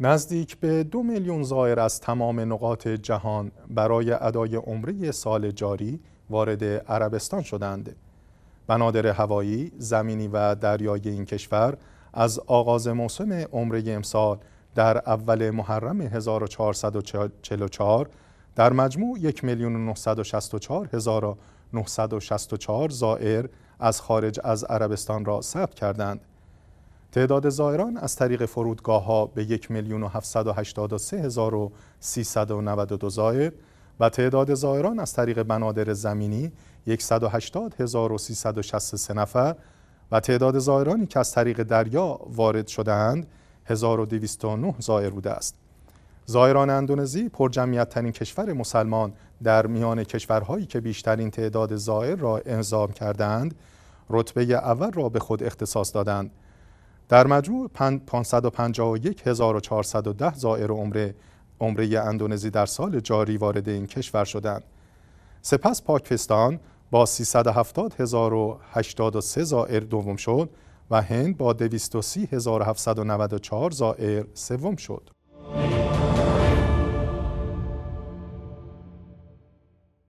نزدیک به دو میلیون زائر از تمام نقاط جهان برای ادای عمره سال جاری وارد عربستان شدند. بنادر هوایی، زمینی و دریای این کشور از آغاز موسم عمره امسال در اول محرم 1444 در مجموع 1 میلیون 964 زائر از خارج از عربستان را ثبت کردند. تعداد زائران از طریق فرودگاه ها به 1 میلیون و و زائر و تعداد زائران از طریق بنادر زمینی 180.363 نفر و تعداد زائرانی که از طریق دریا وارد شدهاند 1209 زائر بوده است. زائران اندونزی پرجمعیت ترین کشور مسلمان در میان کشورهایی که بیشترین تعداد زائر را انظام کردند رتبه اول را به خود اختصاص دادند در مجموع 551410 زائر عمره عمره اندونزی در سال جاری وارد این کشور شدند. سپس پاکستان با 370083 زائر دوم شد و هند با 230794 زائر سوم شد.